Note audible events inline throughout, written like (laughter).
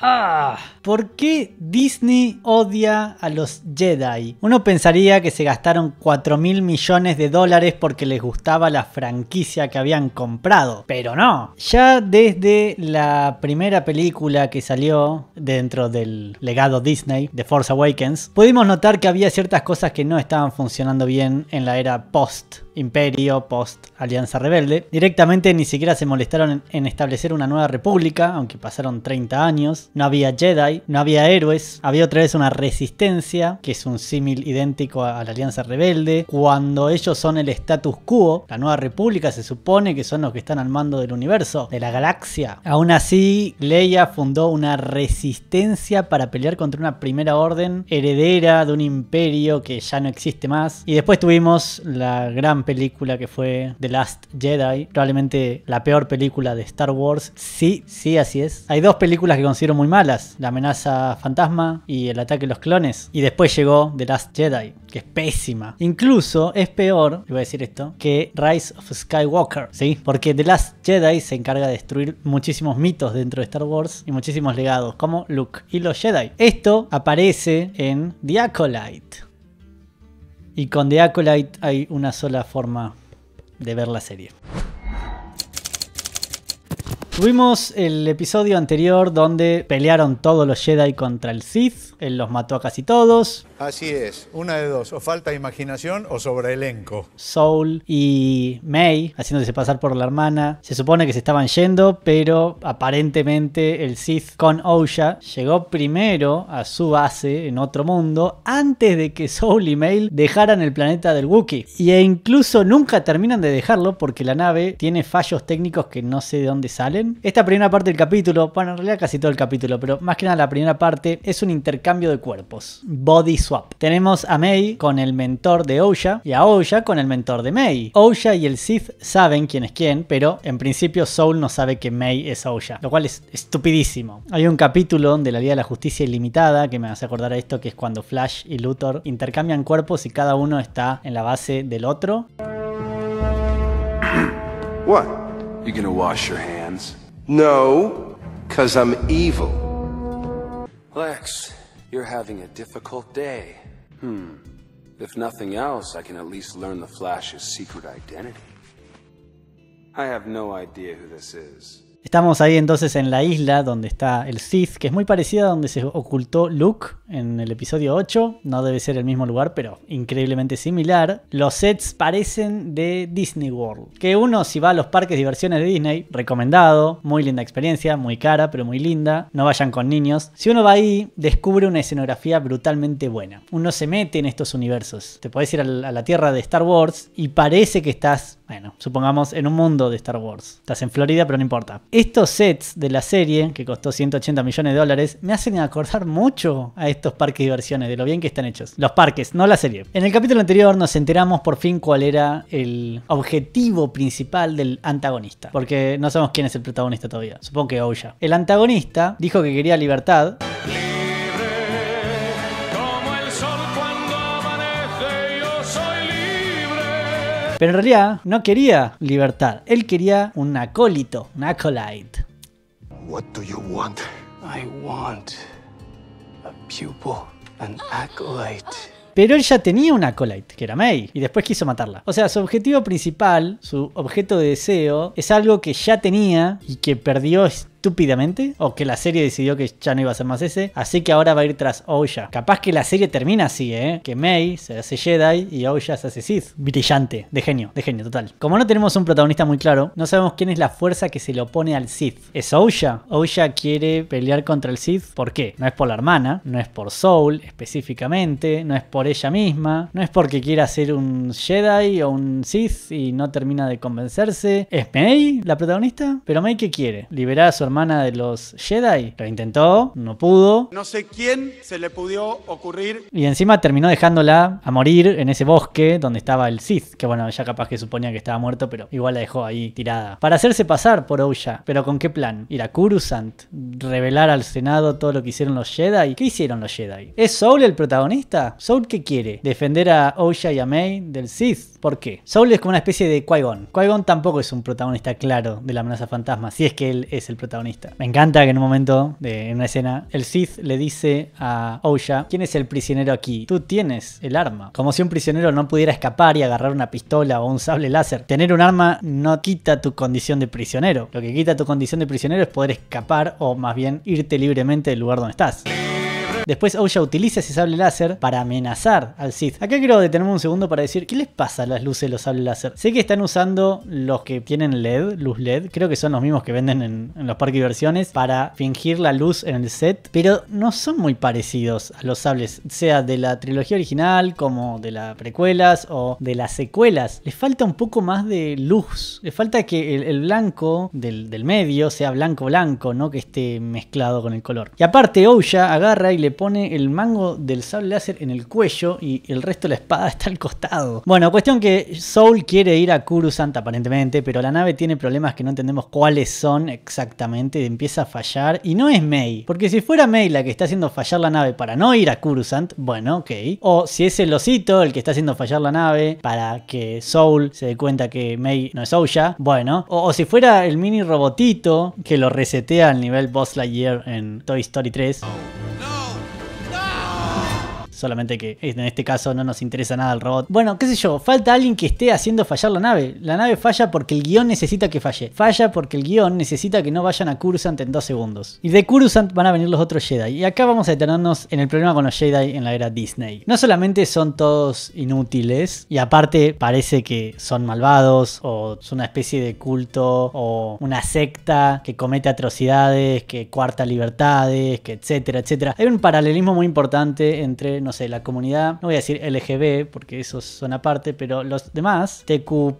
Ah, ¿Por qué Disney odia a los Jedi? Uno pensaría que se gastaron 4 mil millones de dólares porque les gustaba la franquicia que habían comprado, pero no. Ya desde la primera película que salió dentro del legado Disney, The Force Awakens, pudimos notar que había ciertas cosas que no estaban funcionando bien en la era post imperio post Alianza Rebelde. Directamente ni siquiera se molestaron en establecer una nueva república, aunque pasaron 30 años. No había Jedi, no había héroes, había otra vez una resistencia, que es un símil idéntico a la Alianza Rebelde. Cuando ellos son el status quo, la nueva república se supone que son los que están al mando del universo, de la galaxia. Aún así, Leia fundó una resistencia para pelear contra una primera orden heredera de un imperio que ya no existe más. Y después tuvimos la gran película que fue The Last Jedi, probablemente la peor película de Star Wars. Sí, sí, así es. Hay dos películas que considero muy malas, La amenaza fantasma y El ataque de los clones. Y después llegó The Last Jedi, que es pésima. Incluso es peor, voy a decir esto, que Rise of Skywalker, ¿sí? Porque The Last Jedi se encarga de destruir muchísimos mitos dentro de Star Wars y muchísimos legados, como Luke y los Jedi. Esto aparece en The Acolyte. Y con The Acolyte hay una sola forma de ver la serie. Tuvimos el episodio anterior donde pelearon todos los Jedi contra el Sith, él los mató a casi todos. Así es, una de dos, o falta de imaginación o sobre elenco Soul y May, haciéndose pasar por la hermana, se supone que se estaban yendo, pero aparentemente el Sith con Osha llegó primero a su base en otro mundo antes de que Soul y May dejaran el planeta del Wookiee. E incluso nunca terminan de dejarlo porque la nave tiene fallos técnicos que no sé de dónde salen esta primera parte del capítulo, bueno, en realidad casi todo el capítulo, pero más que nada la primera parte es un intercambio de cuerpos, body swap. Tenemos a Mei con el mentor de Osha y a Osha con el mentor de Mei Oya y el Sith saben quién es quién, pero en principio Soul no sabe que Mei es Osha, lo cual es estupidísimo. Hay un capítulo de la Liga de la Justicia Ilimitada que me hace acordar a esto, que es cuando Flash y Luthor intercambian cuerpos y cada uno está en la base del otro. What? You gonna wash your hands. No, because I'm evil. Lex, you're having a difficult day. Hmm. If nothing else, I can at least learn the Flash's secret identity. I have no idea who this is. Estamos ahí entonces en la isla donde está el Sith, que es muy parecida a donde se ocultó Luke en el episodio 8. No debe ser el mismo lugar, pero increíblemente similar. Los sets parecen de Disney World. Que uno, si va a los parques de diversiones de Disney, recomendado, muy linda experiencia, muy cara, pero muy linda. No vayan con niños. Si uno va ahí, descubre una escenografía brutalmente buena. Uno se mete en estos universos. Te podés ir a la tierra de Star Wars y parece que estás bueno, supongamos en un mundo de Star Wars. Estás en Florida, pero no importa. Estos sets de la serie, que costó 180 millones de dólares, me hacen acordar mucho a estos parques de diversiones, de lo bien que están hechos. Los parques, no la serie. En el capítulo anterior nos enteramos por fin cuál era el objetivo principal del antagonista. Porque no sabemos quién es el protagonista todavía. Supongo que Oya. El antagonista dijo que quería libertad. Pero en realidad no quería libertad, él quería un acólito, un acolyte. What do you want? I want a pupil, an acolyte. Pero él ya tenía un acolyte, que era May, y después quiso matarla. O sea, su objetivo principal, su objeto de deseo, es algo que ya tenía y que perdió estúpidamente o que la serie decidió que ya no iba a ser más ese, así que ahora va a ir tras Oya. Capaz que la serie termina así, ¿eh? Que Mei se hace Jedi y Oya se hace Sith. Brillante, de genio, de genio total. Como no tenemos un protagonista muy claro, no sabemos quién es la fuerza que se le opone al Sith. ¿Es Oya? Oya quiere pelear contra el Sith, ¿por qué? No es por la hermana, no es por Soul específicamente, no es por ella misma, no es porque quiera ser un Jedi o un Sith y no termina de convencerse. ¿Es Mei la protagonista? Pero Mei ¿qué quiere? Liberar a su hermana de los Jedi. Lo intentó, no pudo. No sé quién se le pudió ocurrir. Y encima terminó dejándola a morir en ese bosque donde estaba el Sith, que bueno, ya capaz que suponía que estaba muerto, pero igual la dejó ahí tirada. Para hacerse pasar por Ouya, pero ¿con qué plan? ¿Ir a Coruscant? ¿Revelar al Senado todo lo que hicieron los Jedi? ¿Qué hicieron los Jedi? ¿Es Soul el protagonista? ¿Soul qué quiere? ¿Defender a Ouya y a Mei del Sith? ¿Por qué? Soul es como una especie de Qui-Gon. Qui-Gon tampoco es un protagonista claro de la amenaza fantasma, si es que él es el protagonista me encanta que en un momento, de, en una escena, el Sith le dice a Osha, ¿quién es el prisionero aquí? Tú tienes el arma. Como si un prisionero no pudiera escapar y agarrar una pistola o un sable láser. Tener un arma no quita tu condición de prisionero. Lo que quita tu condición de prisionero es poder escapar o más bien irte libremente del lugar donde estás. Después Oya utiliza ese sable láser para amenazar al Sith. Acá quiero detenerme un segundo para decir, ¿qué les pasa a las luces de los sables láser? Sé que están usando los que tienen LED, luz LED, creo que son los mismos que venden en, los parques de diversiones, para fingir la luz en el set, pero no son muy parecidos a los sables, sea de la trilogía original como de las precuelas o de las secuelas. Les falta un poco más de luz, les falta que el, blanco del, medio sea blanco blanco, no que esté mezclado con el color. Y aparte Oya agarra y le pone el mango del sable láser en el cuello y el resto de la espada (laughs) está al costado. Bueno, cuestión que Soul quiere ir a Kurusant aparentemente, pero la nave tiene problemas que no entendemos cuáles son exactamente, empieza a fallar y no es Mei, porque si fuera Mei la que está haciendo fallar la nave para no ir a Kurusant, bueno, ok, o si es el osito el que está haciendo fallar la nave para que Soul se dé cuenta que Mei no es Ouya, bueno, o, o si fuera el mini robotito que lo resetea al nivel Boss Lightyear en Toy Story 3 solamente que en este caso no nos interesa nada el robot. Bueno, qué sé yo, falta alguien que esté haciendo fallar la nave. La nave falla porque el guión necesita que falle. Falla porque el guión necesita que no vayan a Coruscant en dos segundos. Y de Coruscant van a venir los otros Jedi. Y acá vamos a detenernos en el problema con los Jedi en la era Disney. No solamente son todos inútiles, y aparte parece que son malvados, o es una especie de culto, o una secta que comete atrocidades, que cuarta libertades, que etcétera, etcétera. Hay un paralelismo muy importante entre no sé, la comunidad, no voy a decir LGB porque esos son aparte, pero los demás, TQ,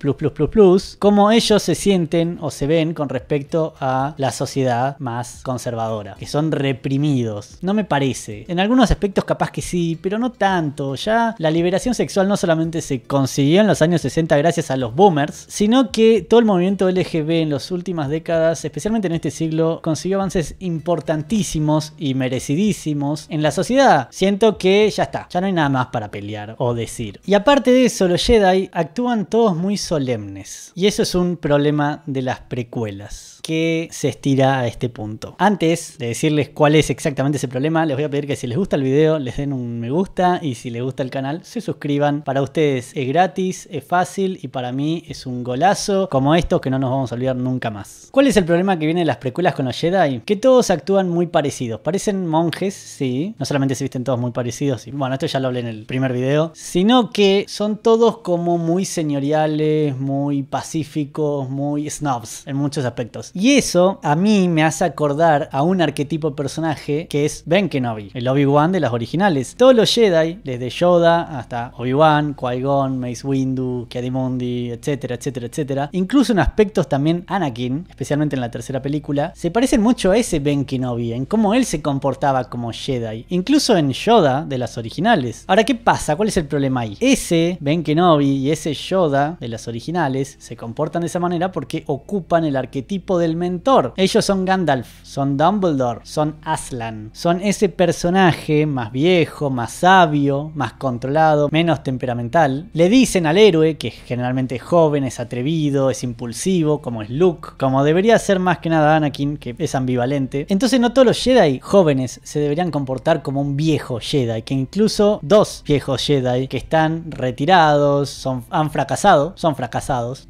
cómo ellos se sienten o se ven con respecto a la sociedad más conservadora, que son reprimidos. No me parece. En algunos aspectos, capaz que sí, pero no tanto. Ya la liberación sexual no solamente se consiguió en los años 60 gracias a los boomers, sino que todo el movimiento LGB en las últimas décadas, especialmente en este siglo, consiguió avances importantísimos y merecidísimos en la sociedad. Siento que ya está, ya no hay nada más para pelear o decir. Y aparte de eso, los Jedi actúan todos muy solemnes. Y eso es un problema de las precuelas que se estira a este punto. Antes de decirles cuál es exactamente ese problema, les voy a pedir que si les gusta el video les den un me gusta y si les gusta el canal se suscriban. Para ustedes es gratis, es fácil y para mí es un golazo como esto que no nos vamos a olvidar nunca más. ¿Cuál es el problema que viene de las precuelas con los Jedi? Que todos actúan muy parecidos. Parecen monjes, sí, no solamente se visten todos muy parecidos, bueno, esto ya lo hablé en el primer video. Sino que son todos como muy señoriales, muy pacíficos, muy snobs en muchos aspectos. Y eso a mí me hace acordar a un arquetipo personaje que es Ben Kenobi, el Obi-Wan de las originales. Todos los Jedi, desde Yoda hasta Obi-Wan, Qui-Gon, Mace Windu, Kiadimundi, etcétera, etcétera, etcétera. Incluso en aspectos también Anakin, especialmente en la tercera película, se parecen mucho a ese Ben Kenobi, en cómo él se comportaba como Jedi. Incluso en Yoda de las originales. Ahora, ¿qué pasa? ¿Cuál es el problema ahí? Ese Ben Kenobi y ese Yoda de las originales se comportan de esa manera porque ocupan el arquetipo del mentor. Ellos son Gandalf, son Dumbledore, son Aslan, son ese personaje más viejo, más sabio, más controlado, menos temperamental. Le dicen al héroe, que es generalmente joven, es atrevido, es impulsivo, como es Luke, como debería ser más que nada Anakin, que es ambivalente. Entonces no todos los Jedi jóvenes se deberían comportar como un viejo Jedi, que incluso dos viejos Jedi que están retirados, son, han fracasado, son fracasados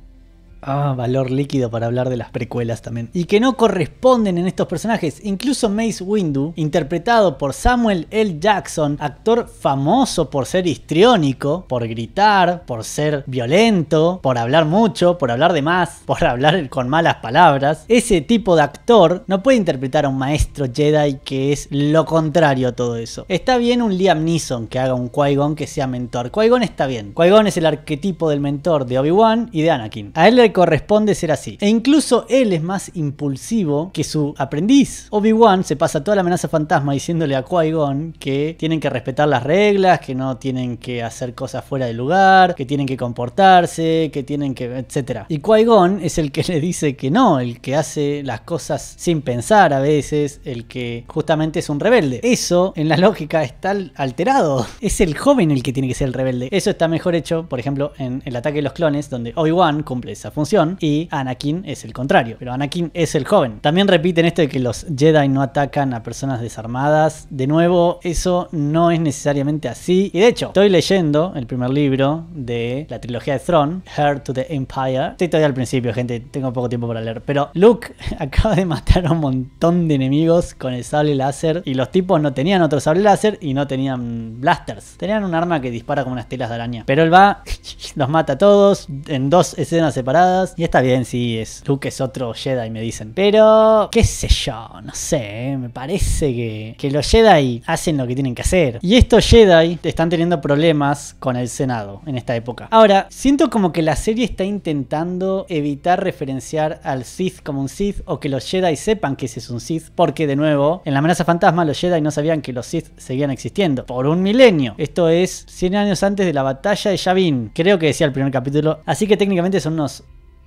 Ah, valor líquido para hablar de las precuelas también. Y que no corresponden en estos personajes. Incluso Mace Windu, interpretado por Samuel L. Jackson, actor famoso por ser histriónico, por gritar, por ser violento, por hablar mucho, por hablar de más, (laughs) por hablar con malas palabras. Ese tipo de actor no puede interpretar a un maestro Jedi que es lo contrario a todo eso. Está bien un Liam Neeson que haga un Qui-Gon que sea mentor. Qui-Gon está bien. Qui-Gon es el arquetipo del mentor de Obi-Wan y de Anakin. A él le corresponde ser así. E incluso él es más impulsivo que su aprendiz. Obi-Wan se pasa toda la amenaza fantasma diciéndole a Qui-Gon que tienen que respetar las reglas, que no tienen que hacer cosas fuera de lugar, que tienen que comportarse, que tienen que... etcétera Y Qui-Gon es el que le dice que no, el que hace las cosas sin pensar a veces, el que justamente es un rebelde. Eso en la lógica está alterado. Es el joven el que tiene que ser el rebelde. Eso está mejor hecho, por ejemplo, en el ataque de los clones, donde Obi-Wan cumple esa función y Anakin es el contrario, pero Anakin es el joven. También repiten esto de que los Jedi no atacan a personas desarmadas. De nuevo, eso no es necesariamente así. Y de hecho, estoy leyendo el primer libro de la trilogía de Throne, Heart to the Empire. Estoy todavía al principio, gente, tengo poco tiempo para leer, pero Luke (laughs) acaba de matar a un montón de enemigos con el sable láser y los tipos no tenían otro sable láser y no tenían blasters. Tenían un arma que dispara como unas telas de araña. Pero él va, (laughs) los mata a todos en dos escenas separadas y está bien, si es Luke es otro Jedi, me dicen. Pero, qué sé yo, no sé, eh, me parece que, que los Jedi hacen lo que tienen que hacer. Y estos Jedi están teniendo problemas con el Senado en esta época. Ahora, siento como que la serie está intentando evitar referenciar al Sith como un Sith o que los Jedi sepan que ese es un Sith, porque de nuevo, en la amenaza fantasma los Jedi no sabían que los Sith seguían existiendo por un milenio. Esto es 100 años antes de la batalla de Yavin, creo que decía el primer capítulo. Así que técnicamente son unos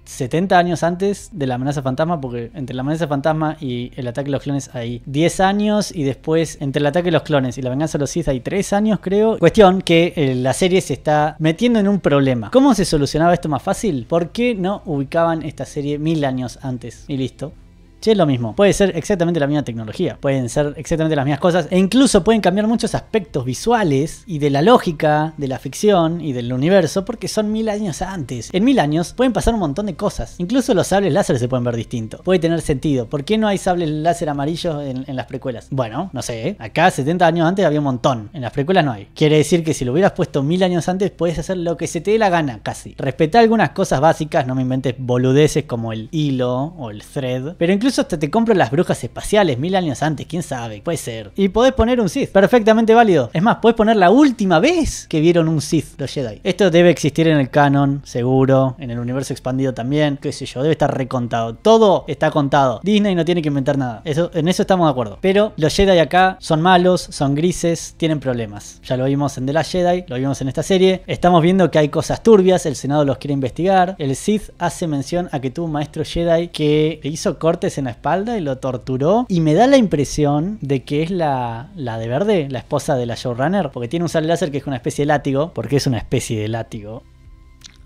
70 años antes de la amenaza fantasma, porque entre la amenaza fantasma y el ataque de los clones hay 10 años, y después entre el ataque de los clones y la venganza de los Sith hay 3 años, creo. Cuestión que eh, la serie se está metiendo en un problema. ¿Cómo se solucionaba esto más fácil? ¿Por qué no ubicaban esta serie mil años antes? Y listo. Che es lo mismo. Puede ser exactamente la misma tecnología, pueden ser exactamente las mismas cosas, e incluso pueden cambiar muchos aspectos visuales y de la lógica, de la ficción y del universo, porque son mil años antes. En mil años pueden pasar un montón de cosas. Incluso los sables láser se pueden ver distintos. Puede tener sentido. ¿Por qué no hay sables láser amarillos en, las precuelas? Bueno, no sé. ¿eh? Acá, 70 años antes, había un montón. En las precuelas no hay. Quiere decir que si lo hubieras puesto mil años antes, puedes hacer lo que se te dé la gana, casi. respeta algunas cosas básicas, no me inventes boludeces como el hilo o el thread, pero incluso Incluso hasta te compro las brujas espaciales mil años antes, quién sabe, puede ser. Y podés poner un Sith, perfectamente válido. Es más, podés poner la última vez que vieron un Sith, los Jedi. Esto debe existir en el canon, seguro, en el universo expandido también, qué sé yo, debe estar recontado. Todo está contado. Disney no tiene que inventar nada. Eso, en eso estamos de acuerdo. Pero los Jedi acá son malos, son grises, tienen problemas. Ya lo vimos en The Last Jedi, lo vimos en esta serie. Estamos viendo que hay cosas turbias, el Senado los quiere investigar. El Sith hace mención a que tuvo un maestro Jedi que hizo cortes en la espalda y lo torturó. Y me da la impresión de que es la, la de verde, la esposa de la showrunner, porque tiene un sal láser que es una especie de látigo, porque es una especie de látigo.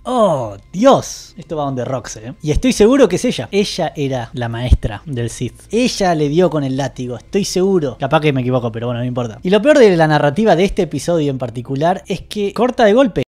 ¡Oh, Dios! Esto va donde rocks, ¿eh? Y estoy seguro que es ella. Ella era la maestra del Sith. Ella le dio con el látigo, estoy seguro. Capaz que me equivoco, pero bueno, no importa. Y lo peor de la narrativa de este episodio en particular es que corta de golpe.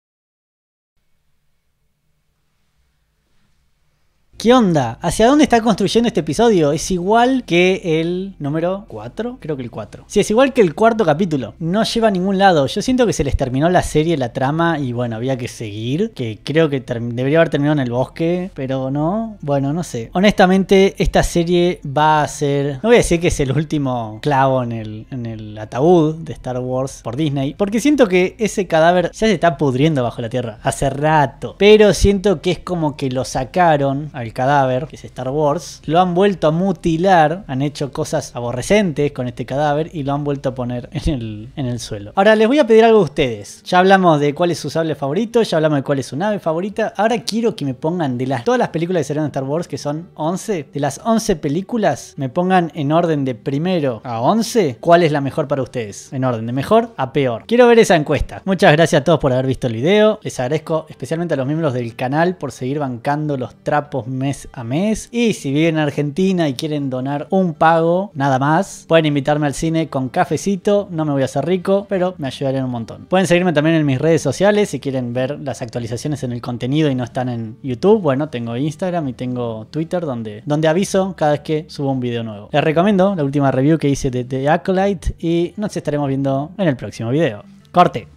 ¿Qué onda? ¿Hacia dónde está construyendo este episodio? Es igual que el número 4, creo que el 4. Sí, es igual que el cuarto capítulo. No lleva a ningún lado. Yo siento que se les terminó la serie, la trama y bueno, había que seguir. Que creo que debería haber terminado en el bosque, pero no. Bueno, no sé. Honestamente, esta serie va a ser... No voy a decir que es el último clavo en el, en el ataúd de Star Wars por Disney. Porque siento que ese cadáver ya se está pudriendo bajo la tierra hace rato. Pero siento que es como que lo sacaron al cadáver, que es Star Wars, lo han vuelto a mutilar, han hecho cosas aborrecentes con este cadáver y lo han vuelto a poner en el, suelo. Ahora les voy a pedir algo a ustedes. Ya hablamos de cuál es su sable favorito, ya hablamos de cuál es su nave favorita. Ahora quiero que me pongan de las todas las películas que salieron de Star Wars, que son 11, de las 11 películas, me pongan en orden de primero a 11, cuál es la mejor para ustedes. En orden de mejor a peor. Quiero ver esa encuesta. Muchas gracias a todos por haber visto el video. Les agradezco especialmente a los miembros del canal por seguir bancando los trapos mes a mes. Y si viven en Argentina y quieren donar un pago, nada más, pueden invitarme al cine con cafecito. No me voy a hacer rico, pero me ayudarían un montón. Pueden seguirme también en mis redes sociales si quieren ver las actualizaciones en el contenido y no están en YouTube. Bueno, tengo Instagram y tengo Twitter donde, donde aviso cada vez que subo un video nuevo. Les recomiendo la última review que hice de The Acolyte y nos estaremos viendo en el próximo video. Corte.